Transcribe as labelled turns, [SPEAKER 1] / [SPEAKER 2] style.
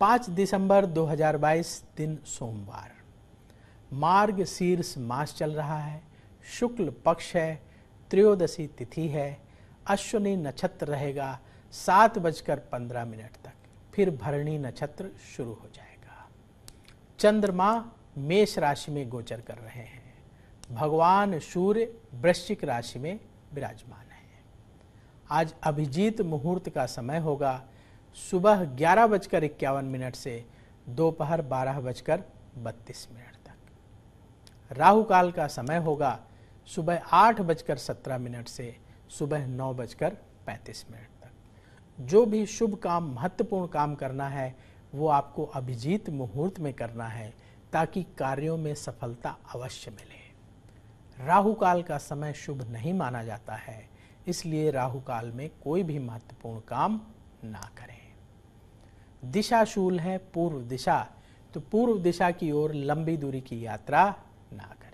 [SPEAKER 1] पांच दिसंबर 2022 दिन सोमवार मार्ग शीर्ष मास चल रहा है शुक्ल पक्ष है त्रयोदशी तिथि है अश्वनी नक्षत्र रहेगा सात बजकर पंद्रह मिनट तक फिर भरणी नक्षत्र शुरू हो जाएगा चंद्रमा मेष राशि में गोचर कर रहे हैं भगवान सूर्य वृश्चिक राशि में विराजमान है आज अभिजीत मुहूर्त का समय होगा सुबह ग्यारह बजकर इक्यावन मिनट से दोपहर बारह बजकर बत्तीस मिनट तक राहु काल का समय होगा सुबह आठ बजकर सत्रह मिनट से सुबह नौ बजकर पैंतीस मिनट तक जो भी शुभ काम महत्वपूर्ण काम करना है वो आपको अभिजीत मुहूर्त में करना है ताकि कार्यों में सफलता अवश्य मिले राहु काल का समय शुभ नहीं माना जाता है इसलिए राहु काल में कोई भी महत्वपूर्ण काम ना करें दिशाशूल है पूर्व दिशा तो पूर्व दिशा की ओर लंबी दूरी की यात्रा ना करें